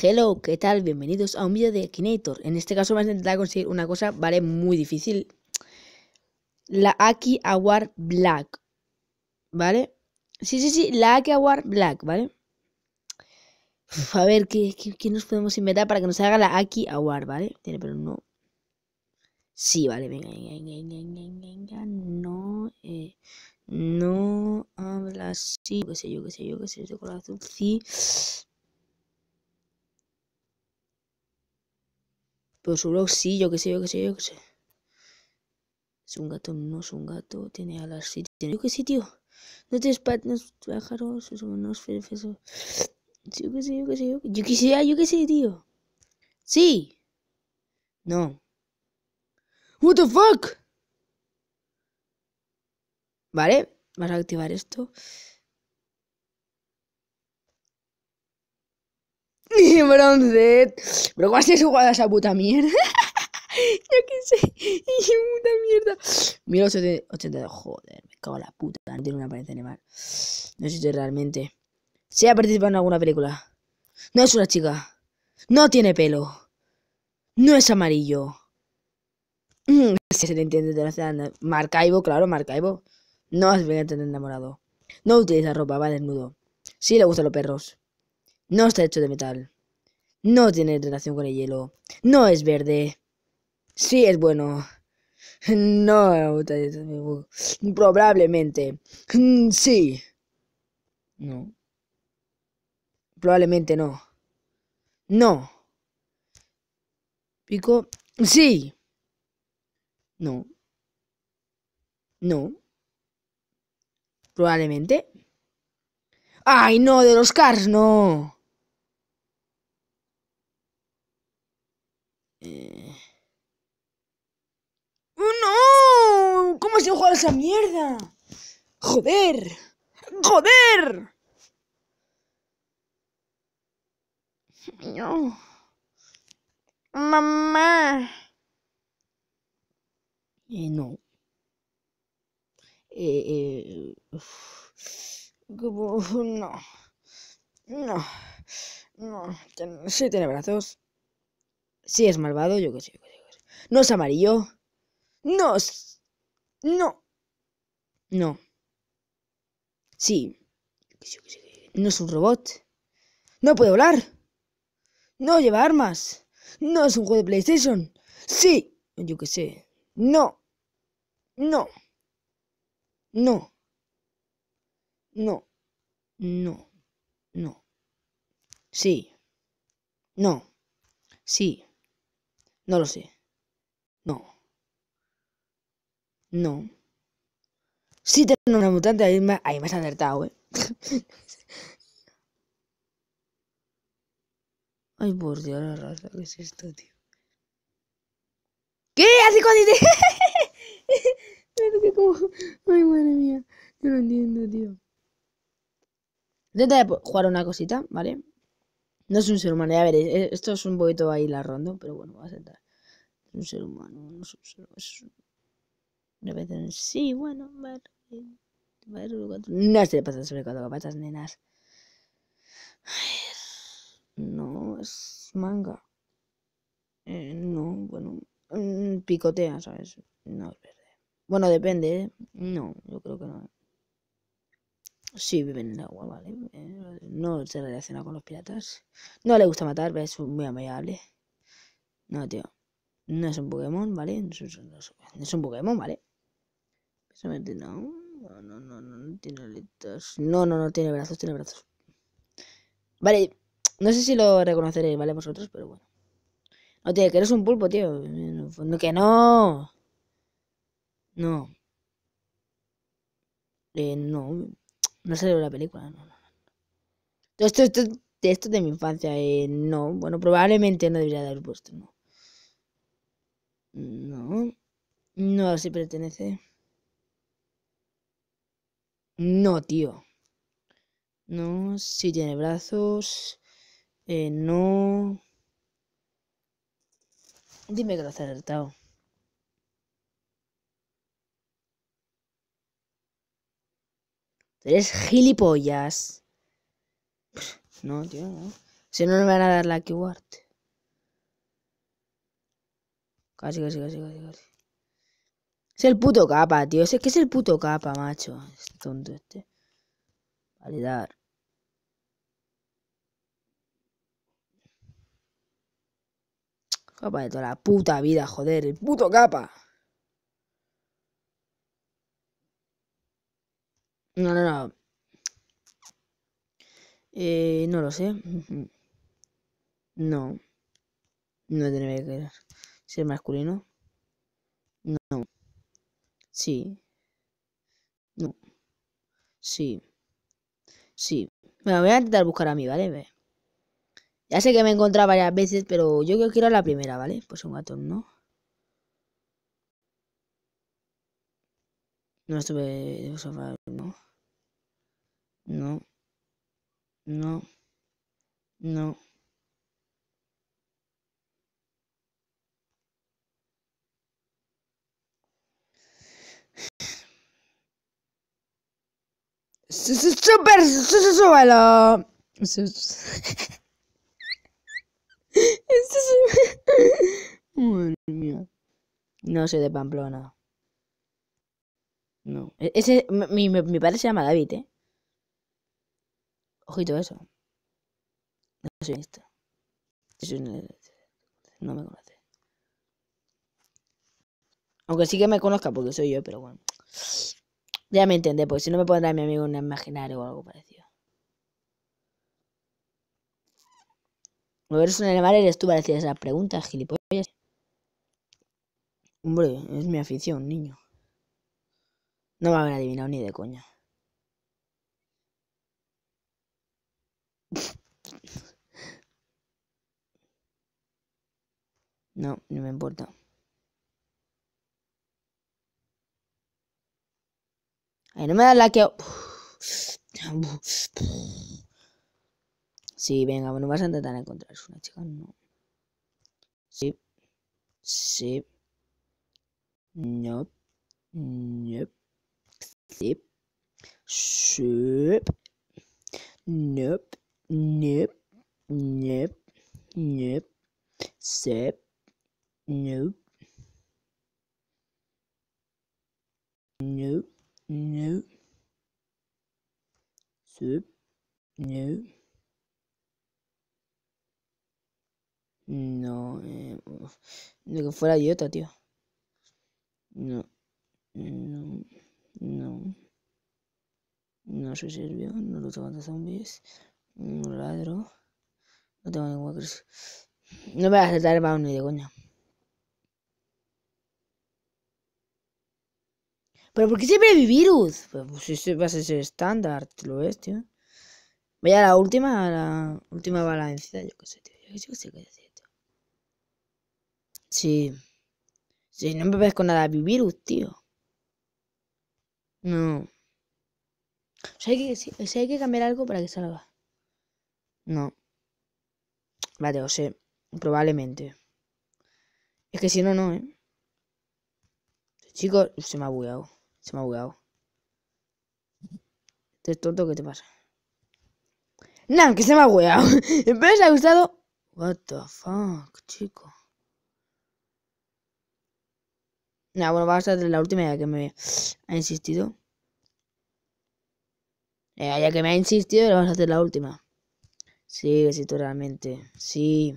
Hello, ¿qué tal? Bienvenidos a un vídeo de Akinator. En este caso vamos a intentar conseguir una cosa, vale, muy difícil. La Aki Award Black, ¿vale? Sí, sí, sí, la Aki Award Black, ¿vale? a ver, ¿qué, nos podemos inventar para que nos haga la Aki Award, ¿vale? Tiene pero no. Sí, vale, venga, venga, venga, venga, no, eh, no habla así, qué sé yo, qué sé yo, qué sé yo, con la azul, sí. Pero su blog sí, yo qué sé, yo qué sé, yo qué sé. Es un gato, no es un gato, tiene alas, sí, tiene... Yo qué sé, tío. No te patas pájaros, Eso no es... Yo qué sé, yo qué sé, yo qué sé. Yo qué sé, ah, yo qué sé, tío. Sí. No. What the fuck? Vale, vas a activar esto. ¡Bronzet! ¿Pero cómo has jugado a esa puta mierda? Yo qué sé. puta mierda. 1882. Joder, me cago en la puta. No tiene una apariencia animal. No sé si realmente. Si ha participado en alguna película. No es una chica. No tiene pelo. No es amarillo. Mm, si se le entiende Marcaibo, claro, Marcaibo. No es tener enamorado. No utiliza ropa, va desnudo. Sí le gustan los perros. No está hecho de metal no tiene relación con el hielo, no es verde, sí es bueno, no, probablemente, mm, sí, no, probablemente no, no, pico, sí, no, no, probablemente, ay no, de los cars, no. Eh. ¡Oh, no! ¿Cómo se juega esa mierda? ¡Joder! ¡Joder! No. Mamá. Eh, no. Eh, eh, no. No. No. tiene brazos... Si es malvado, yo qué sé, No es amarillo. No es... No. No. Sí. No es un robot. No puede volar. No lleva armas. No es un juego de PlayStation. Sí. Yo qué sé. No. No. No. No. No. No. Sí. No. Sí. No lo sé. No. No. Si tengo una mutante, ahí me, ahí has alertado, eh. Ay, por Dios, la raza, ¿qué es esto, tío? ¿Qué? así cuando como... Ay, madre mía. No lo entiendo, tío. Intenta jugar una cosita, ¿vale? No es un ser humano, ya ver eh, eh, Esto es un poquito ahí la ronda, pero bueno, va a sentar. Es un ser humano, no es un ser humano. De sí, bueno, vale. No se le pasa sobre cuatro patas, nenas. No, es manga. Eh, no, bueno, mm, picotea, ¿sabes? No es verde. Bueno, depende, ¿eh? No, yo creo que no. Sí, viven en el agua, vale. Eh, no se relaciona con los piratas. No le gusta matar, es muy amigable. No, tío. No es un Pokémon, ¿vale? No es, un Pokémon, ¿vale? no. No, no, no, no, tiene letras. No, no, no tiene brazos, tiene brazos. Vale, no sé si lo reconoceréis, ¿vale? Vosotros, pero bueno. No, tío, que eres un pulpo, tío. No, que no. No. Eh, no. No salió la película, no, no. Esto, esto, esto de mi infancia, eh, no. Bueno, probablemente no debería dar haber puesto, no. No. No, si pertenece. No, tío. No, si tiene brazos. Eh, no. Dime que lo has acertado. eres gilipollas. No, tío, no. Si no, no me van a dar la keyword. Casi, casi, casi, casi, casi. Es el puto capa, tío. Es que es el puto capa, macho. Es tonto este. Validar. Capa de toda la puta vida, joder. El puto capa. Eh, no lo sé. No. No tiene que ser masculino. No. Sí. No. Sí. Sí. Bueno, voy a intentar buscar a mí, ¿vale? Ya sé que me he encontrado varias veces, pero yo creo que era la primera, ¿vale? Pues un gato, ¿no? No estuve... No. No. Super Madre mía. No soy de Pamplona. No. E, ese, mi, mi, mi padre se llama David, ¿eh? Ojito eso. No soy No me conoce. Aunque sí que me conozca porque soy yo, pero bueno. Ya me entendé, pues si no me pondrá mi amigo un imaginario o algo parecido. ¿No eres un animal? ¿Eres tú para decir esas preguntas, gilipollas? Hombre, es mi afición, niño. No me habrá adivinado ni de coña. No, no me importa. Ay, no me da la que... Sí, venga, bueno, vas a intentar encontrar una chica, no. Sí. Sí. No. No. Sí. Sí. Nope. Nope. Nope. No. Sip. No No No No Nope. No, eh, de que fuera idiota, tío. No, no, no. No se sirvió. no lucho los zombies, no ladro, no tengo ningún No me voy a aceptar el ni de coña. Pero ¿por qué siempre hay virus? Pues, pues ese va a ser estándar, lo ves, tío. Vaya a la última, a la última yo qué sé, tío. Yo qué sé qué sé tío. Sí. Sí, no me ves con nada virus, tío. No. O sea, hay que, hay que cambiar algo para que salga. No. Vale, o sea, probablemente. Es que si no, no, ¿eh? Chicos, se me ha bugueado. Se me ha bugado. Esto tonto, ¿qué te pasa? Nah, que se me ha bugueado! Espero os ha gustado. What the fuck, chico. Nada, bueno, vamos a hacer la última ya que me ha insistido. Eh, ya que me ha insistido, le vamos a hacer la última. Sí, sí, realmente Sí.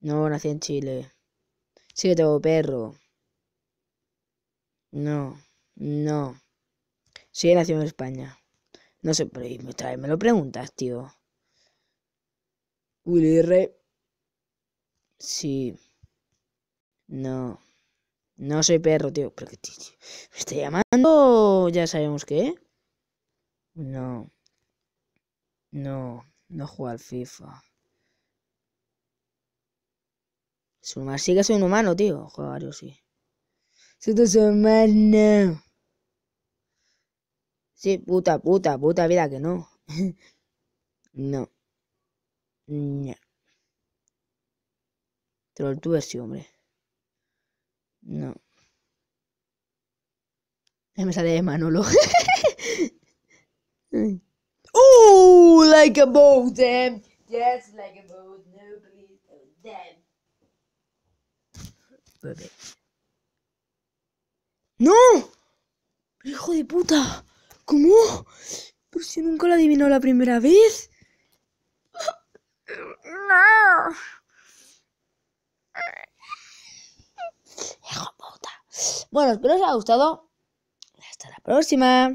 No, nací en Chile. Sí que tengo perro. No, no. Sí, he nacido en España. No sé, pero me me lo preguntas, tío. R Sí. No. No soy perro, tío. ¿Pero ¿Me está llamando? Ya sabemos qué. No. No. No juego al FIFA. sigue sí soy un humano, tío. Juego varios, sí. Si tú soy Sí, puta, puta, puta vida que no. no. No. Troll tuber sí, hombre. No. Ya me sale Manolo. ¡Uh! like a boat, damn. Yes, like a boat, no, please, oh, damn. ¡Hijo de puta! ¿Cómo? Pero si nunca lo adivinó la primera vez. No. Hijo de puta. Bueno, espero os haya gustado. Hasta la próxima.